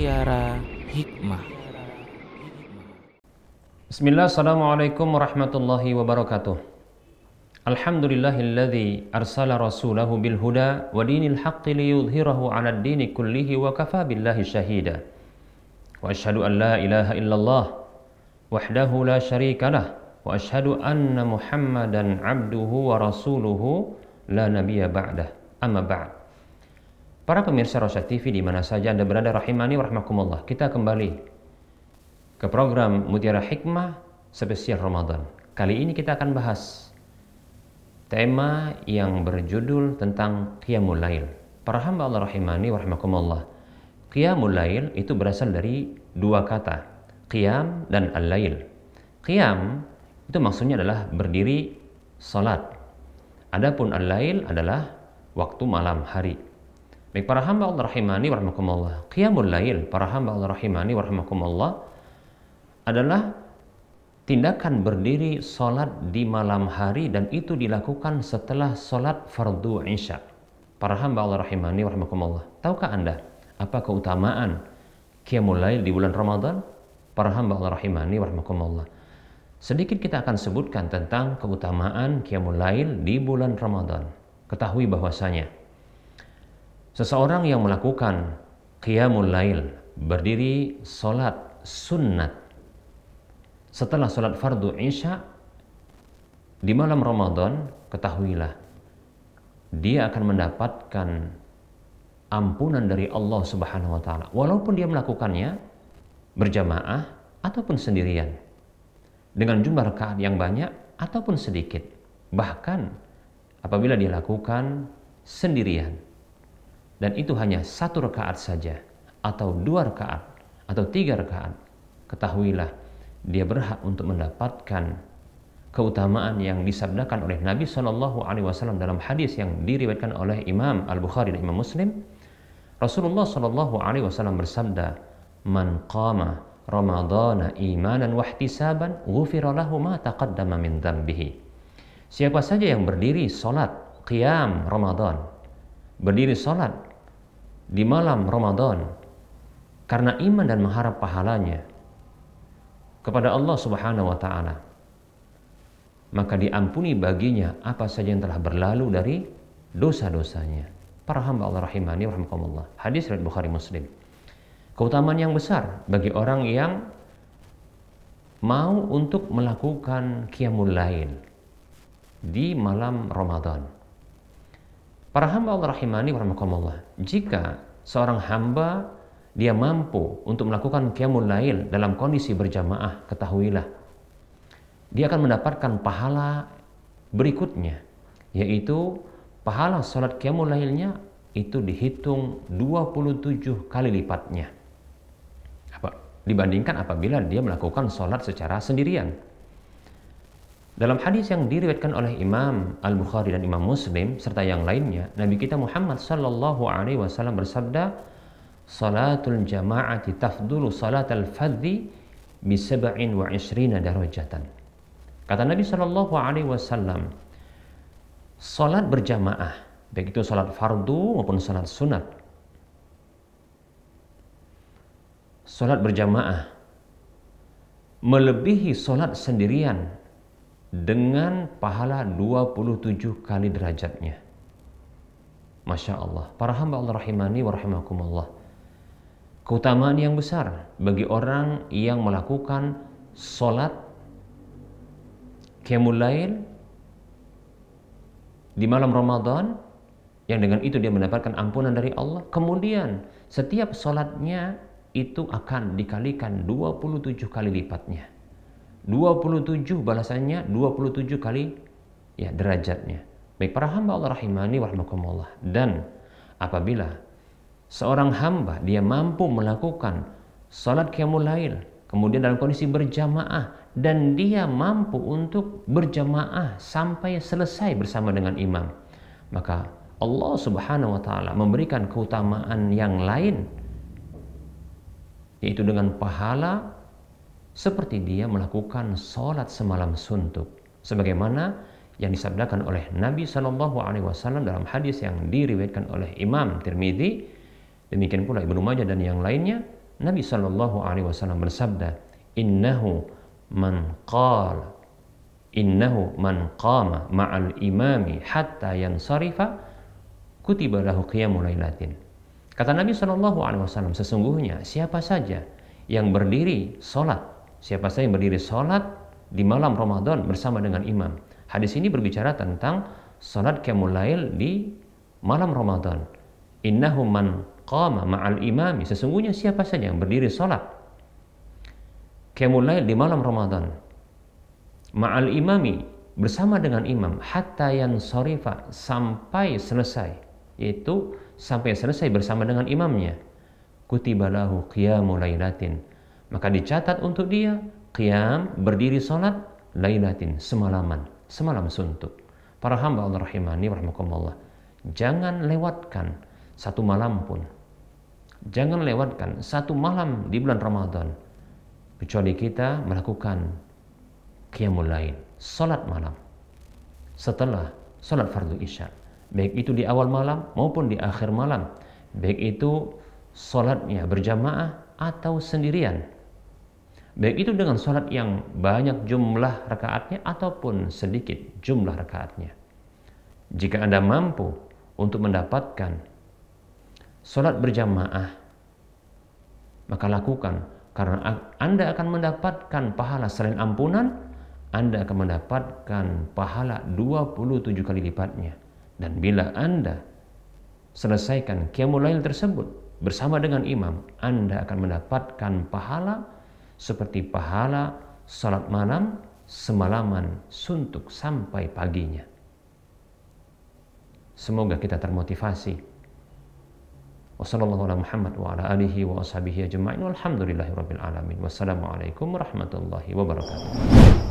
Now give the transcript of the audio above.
Mutiara Hikmah. Bismillah, Assalamualaikum warahmatullahi wabarakatuh. Alhamdulillahilladzi arsala rasulahu bil huda wa dinil haqqi liyudhhirahu 'ala dini kullihi wa kafa billahi shahida. Wa asyhadu an la ilaha illallah wahdahu la syarika lah wa asyhadu anna Muhammadan 'abduhu wa rasuluhu la nabiyya ba'dah. Amma ba'd. Para pemirsa Rosyad TV di mana saja Anda berada rahimani wa Kita kembali ke program Mutiara Hikmah spesial Ramadan. Kali ini kita akan bahas tema yang berjudul tentang Qiyamul Lail. Para hamba Allah rahimani wa rahmakumullah. Qiyamul Lail itu berasal dari dua kata, Qiyam dan Al-Lail. Qiyam itu maksudnya adalah berdiri salat. Adapun Al-Lail adalah waktu malam hari. Baik para hamba Allah rahimani warahmatullah. Qiyamul lail para hamba Allah rahimani warahmatullah adalah tindakan berdiri solat di malam hari dan itu dilakukan setelah solat fardu isya. Para hamba Allah rahimani warahmatullah. Tahukah Anda apa keutamaan qiyamul lail di bulan Ramadan? Para hamba Allah rahimani warahmatullah. Sedikit kita akan sebutkan tentang keutamaan qiyamul lail di bulan Ramadan. Ketahui bahwasanya Seseorang yang melakukan qiyamul lail, berdiri salat sunnat setelah salat fardu isya di malam Ramadan, ketahuilah dia akan mendapatkan ampunan dari Allah Subhanahu wa taala walaupun dia melakukannya berjamaah ataupun sendirian dengan jumlah rakaat yang banyak ataupun sedikit bahkan apabila dia lakukan sendirian dan itu hanya satu rakaat saja atau dua rakaat atau tiga rakaat ketahuilah dia berhak untuk mendapatkan keutamaan yang disabdakan oleh Nabi Shallallahu Alaihi Wasallam dalam hadis yang diriwayatkan oleh Imam Al Bukhari dan Imam Muslim Rasulullah Shallallahu Alaihi Wasallam bersabda man qama Ramadana imanan wahtisaban saban lahu ma taqaddama min dambihi. Siapa saja yang berdiri salat qiyam Ramadan, berdiri salat di malam Ramadan karena iman dan mengharap pahalanya kepada Allah Subhanahu wa taala maka diampuni baginya apa saja yang telah berlalu dari dosa-dosanya para hamba Allah rahimani rahimakumullah hadis riwayat Bukhari Muslim keutamaan yang besar bagi orang yang mau untuk melakukan qiyamul lain di malam Ramadan Para hamba Allah rahimani warahmatullah. Jika seorang hamba dia mampu untuk melakukan qiyamul lail dalam kondisi berjamaah, ketahuilah dia akan mendapatkan pahala berikutnya yaitu pahala salat qiyamul lailnya itu dihitung 27 kali lipatnya. Apa? Dibandingkan apabila dia melakukan salat secara sendirian. Dalam hadis yang diriwayatkan oleh Imam Al-Bukhari dan Imam Muslim serta yang lainnya, Nabi kita Muhammad sallallahu alaihi wasallam bersabda, "Salatul jama'ati tafdulu salatal fadhi bi sab'in wa ishrina darajatan." Kata Nabi sallallahu alaihi wasallam, salat berjamaah, baik itu salat fardu maupun salat sunat. Salat berjamaah melebihi salat sendirian dengan pahala 27 kali derajatnya. Masya Allah. Para hamba Allah rahimani wa rahimakumullah. Keutamaan yang besar bagi orang yang melakukan solat kemulail di malam Ramadan yang dengan itu dia mendapatkan ampunan dari Allah. Kemudian setiap solatnya itu akan dikalikan 27 kali lipatnya. 27 balasannya 27 kali ya derajatnya. Baik para hamba Allah rahimani wa rahmakumullah. Dan apabila seorang hamba dia mampu melakukan salat qiyamul lail kemudian dalam kondisi berjamaah dan dia mampu untuk berjamaah sampai selesai bersama dengan imam maka Allah Subhanahu wa taala memberikan keutamaan yang lain yaitu dengan pahala seperti dia melakukan sholat semalam suntuk sebagaimana yang disabdakan oleh Nabi Shallallahu Alaihi Wasallam dalam hadis yang diriwayatkan oleh Imam Tirmidzi demikian pula Ibnu Majah dan yang lainnya Nabi Shallallahu Alaihi Wasallam bersabda innahu man qala innahu man qama ma'al imami hatta yang sarifa kutiba lahu qiyamul lailatin kata Nabi Shallallahu alaihi wasallam sesungguhnya siapa saja yang berdiri solat Siapa saja yang berdiri sholat di malam Ramadan bersama dengan imam. Hadis ini berbicara tentang sholat kemulail di malam Ramadan. Innahu man qama ma'al imami. Sesungguhnya siapa saja yang berdiri sholat kemulail di malam Ramadan. Ma'al imami bersama dengan imam hatta yang sorifa sampai selesai yaitu sampai selesai bersama dengan imamnya kutibalahu qiyamul maka dicatat untuk dia qiyam berdiri salat lailatin semalaman semalam suntuk para hamba Allah rahimani rahimakumullah jangan lewatkan satu malam pun jangan lewatkan satu malam di bulan Ramadan kecuali kita melakukan qiyamul lain salat malam setelah salat fardu isya baik itu di awal malam maupun di akhir malam baik itu salatnya berjamaah atau sendirian Baik itu dengan sholat yang banyak jumlah rakaatnya ataupun sedikit jumlah rakaatnya. Jika Anda mampu untuk mendapatkan sholat berjamaah, maka lakukan karena Anda akan mendapatkan pahala selain ampunan, Anda akan mendapatkan pahala 27 kali lipatnya. Dan bila Anda selesaikan kiamulail tersebut bersama dengan imam, Anda akan mendapatkan pahala seperti pahala salat malam semalaman suntuk sampai paginya. Semoga kita termotivasi. Wassalamualaikum warahmatullahi wabarakatuh.